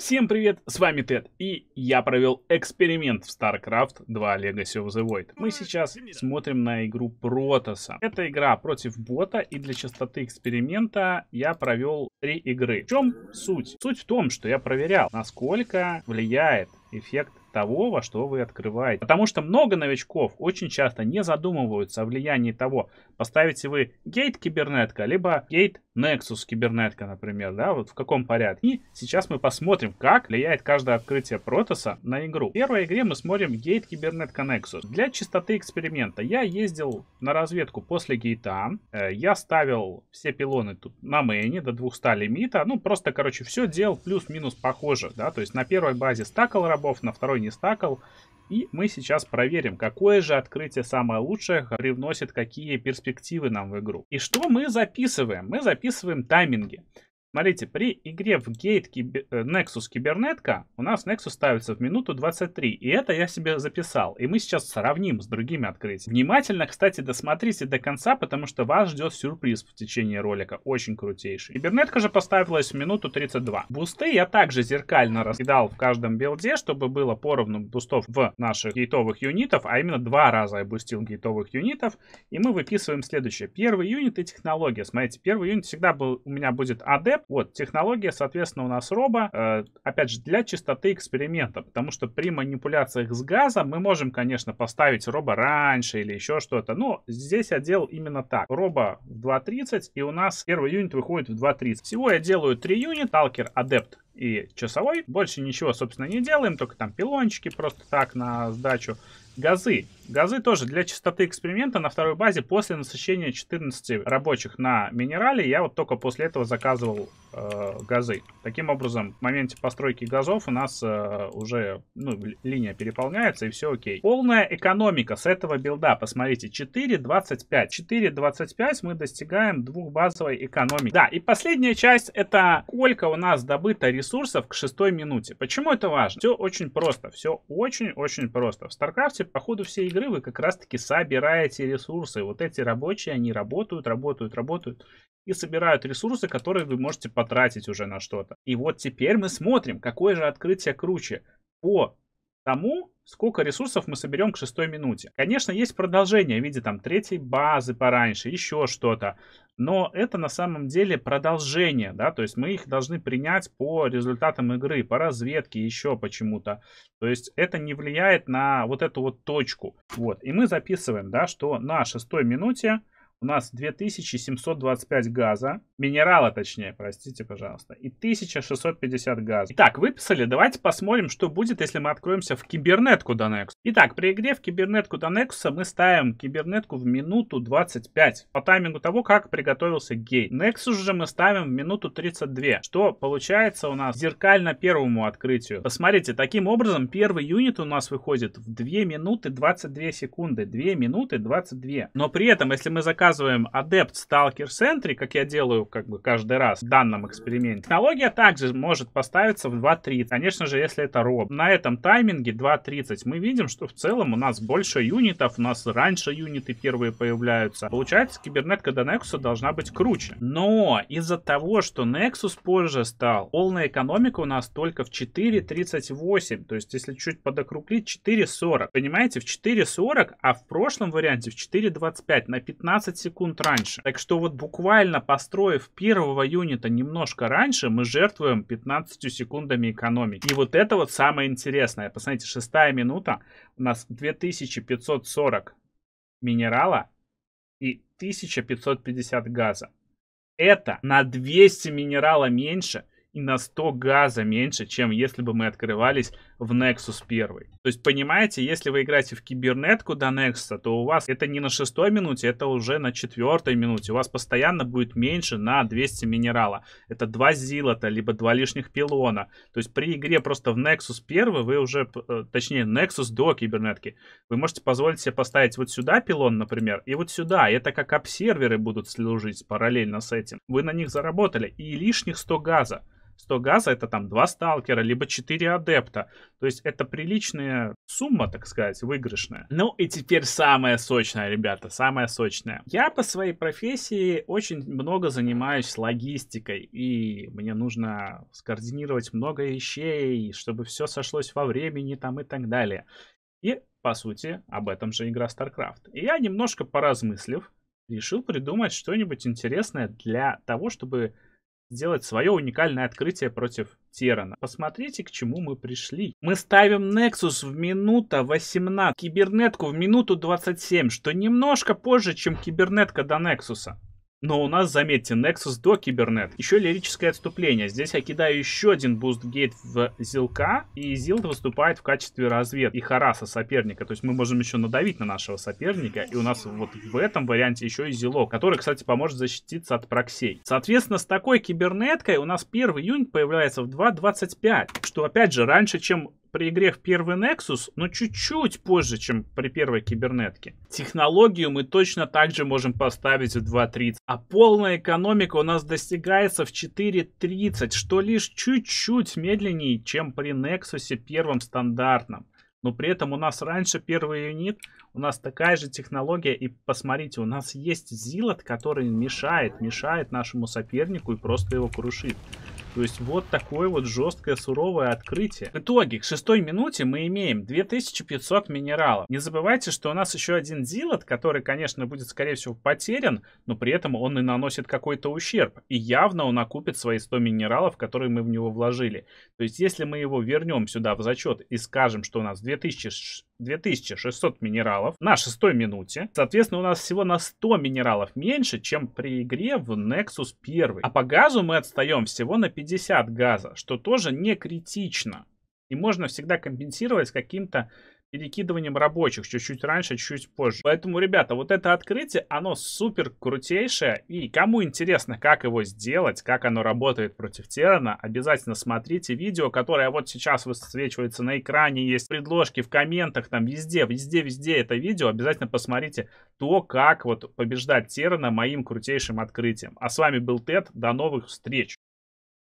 Всем привет, с вами Тед, и я провел эксперимент в StarCraft 2 Legacy of the Void. Мы сейчас смотрим на игру Протоса. Это игра против бота, и для частоты эксперимента я провел три игры. В чем суть? Суть в том, что я проверял, насколько влияет эффект того, во что вы открываете. Потому что много новичков очень часто не задумываются о влиянии того, поставите вы гейт кибернетка, либо гейт Nexus кибернетка, например, да, вот в каком порядке. И сейчас мы посмотрим, как влияет каждое открытие протоса на игру. В первой игре мы смотрим гейт кибернетка Nexus. Для чистоты эксперимента я ездил на разведку после гейта, э, я ставил все пилоны тут на мейне до 200 лимита, ну просто, короче, все делал плюс-минус похоже, да, то есть на первой базе стакал рабов, на второй не стакал И мы сейчас проверим, какое же открытие самое лучшее привносит какие перспективы нам в игру. И что мы записываем? Мы записываем тайминги. Смотрите, при игре в гейт э, Nexus кибернетка у нас Nexus ставится в минуту 23, и это я себе записал. И мы сейчас сравним с другими открытиями. Внимательно, кстати, досмотрите до конца, потому что вас ждет сюрприз в течение ролика, очень крутейший. Кибернетка же поставилась в минуту 32. Бусты я также зеркально раскидал в каждом билде, чтобы было поровну бустов в наших гейтовых юнитов, а именно два раза я бустил гейтовых юнитов, и мы выписываем следующее. Первый юнит и технология. Смотрите, первый юнит всегда был, у меня будет адепт, нет. Вот, технология, соответственно, у нас роба, э, опять же, для чистоты эксперимента, потому что при манипуляциях с газом мы можем, конечно, поставить роба раньше или еще что-то, но здесь я делал именно так. Роба в 2.30, и у нас первый юнит выходит в 2.30. Всего я делаю 3 юнита, Талкер Адепт и часовой. Больше ничего, собственно, не делаем, только там пилончики просто так на сдачу. Газы. Газы тоже для чистоты эксперимента на второй базе после насыщения 14 рабочих на минерале. Я вот только после этого заказывал Э, газы. Таким образом, в моменте постройки газов у нас э, уже ну, линия переполняется и все окей. Полная экономика с этого билда, посмотрите, 4.25. 4.25 мы достигаем двух базовой экономики. Да, и последняя часть это сколько у нас добыто ресурсов к шестой минуте. Почему это важно? Все очень просто, все очень-очень просто. В Старкрафте по ходу всей игры вы как раз таки собираете ресурсы. Вот эти рабочие, они работают, работают, работают и собирают ресурсы, которые вы можете потратить уже на что-то. И вот теперь мы смотрим, какое же открытие круче. По тому, сколько ресурсов мы соберем к шестой минуте. Конечно, есть продолжение в виде там третьей базы пораньше, еще что-то, но это на самом деле продолжение, да, то есть мы их должны принять по результатам игры, по разведке, еще почему-то. То есть это не влияет на вот эту вот точку. Вот, и мы записываем, да, что на шестой минуте у нас 2725 газа, минерала точнее, простите, пожалуйста, и 1650 газа. Итак, выписали, давайте посмотрим, что будет, если мы откроемся в кибернетку ДОНЕКС. Итак, при игре в кибернетку ДОНЕКСА мы ставим кибернетку в минуту 25, по таймингу того, как приготовился гей. Nexus же мы ставим в минуту 32, что получается у нас зеркально первому открытию. Посмотрите, таким образом первый юнит у нас выходит в 2 минуты 22 секунды, 2 минуты 22. Но при этом, если мы заказываем показываем Adept Stalker Sentry, как я делаю как бы каждый раз в данном эксперименте, технология также может поставиться в 2.30. Конечно же, если это роб. На этом тайминге 2.30 мы видим, что в целом у нас больше юнитов, у нас раньше юниты первые появляются. Получается, кибернетка до Nexus должна быть круче. Но из-за того, что Nexus позже стал, полная экономика у нас только в 4.38. То есть, если чуть подокруглить, 4.40. Понимаете, в 4.40, а в прошлом варианте в 4.25 на 15 15 секунд раньше. Так что вот буквально построив первого юнита немножко раньше, мы жертвуем 15 секундами экономики. И вот это вот самое интересное. Посмотрите, шестая минута, у нас 2540 минерала и 1550 газа. Это на 200 минерала меньше и на 100 газа меньше, чем если бы мы открывались в Nexus 1. То есть, понимаете, если вы играете в кибернетку до Nexus, то у вас это не на шестой минуте, это уже на четвертой минуте. У вас постоянно будет меньше на 200 минерала. Это два зилота, либо два лишних пилона. То есть, при игре просто в Nexus 1 вы уже, э, точнее, Nexus до кибернетки, вы можете позволить себе поставить вот сюда пилон, например, и вот сюда. И это как обсерверы будут служить параллельно с этим. Вы на них заработали. И лишних 100 газа. 100 газа это там 2 сталкера, либо 4 адепта. То есть это приличная сумма, так сказать, выигрышная. Ну и теперь самое сочное, ребята, самое сочное. Я по своей профессии очень много занимаюсь логистикой, и мне нужно скоординировать много вещей, чтобы все сошлось во времени там и так далее. И, по сути, об этом же игра StarCraft. И я, немножко поразмыслив, решил придумать что-нибудь интересное для того, чтобы сделать свое уникальное открытие против Тирана. Посмотрите, к чему мы пришли. Мы ставим Nexus в минута 18, кибернетку в минуту 27, что немножко позже, чем кибернетка до Нексуса. Но у нас, заметьте, Nexus до Кибернет. Еще лирическое отступление. Здесь я кидаю еще один буст гейт в Зилка, и Зилд выступает в качестве развед и хараса соперника. То есть мы можем еще надавить на нашего соперника, и у нас вот в этом варианте еще и Зилок, который, кстати, поможет защититься от проксей. Соответственно, с такой Кибернеткой у нас первый юнит появляется в 2.25, что, опять же, раньше, чем при игре в первый Nexus, но чуть-чуть позже, чем при первой кибернетке. Технологию мы точно так же можем поставить в 2.30, а полная экономика у нас достигается в 4.30, что лишь чуть-чуть медленнее, чем при Nexus первом стандартном. Но при этом у нас раньше первый юнит, у нас такая же технология. И посмотрите, у нас есть зилот, который мешает, мешает нашему сопернику и просто его крушит. То есть вот такое вот жесткое суровое открытие. В итоге к шестой минуте мы имеем 2500 минералов. Не забывайте, что у нас еще один зилот, который, конечно, будет, скорее всего, потерян, но при этом он и наносит какой-то ущерб. И явно он окупит свои 100 минералов, которые мы в него вложили. То есть если мы его вернем сюда в зачет и скажем, что у нас 2000 2600 минералов на шестой минуте. Соответственно, у нас всего на 100 минералов меньше, чем при игре в Nexus 1. А по газу мы отстаем всего на 50 газа, что тоже не критично. И можно всегда компенсировать каким-то перекидыванием рабочих чуть-чуть раньше, чуть позже. Поэтому, ребята, вот это открытие, оно супер крутейшее. И кому интересно, как его сделать, как оно работает против Террана, обязательно смотрите видео, которое вот сейчас высвечивается на экране, есть предложки в комментах, там везде, везде, везде это видео. Обязательно посмотрите то, как вот побеждать Террана моим крутейшим открытием. А с вами был Тед, до новых встреч!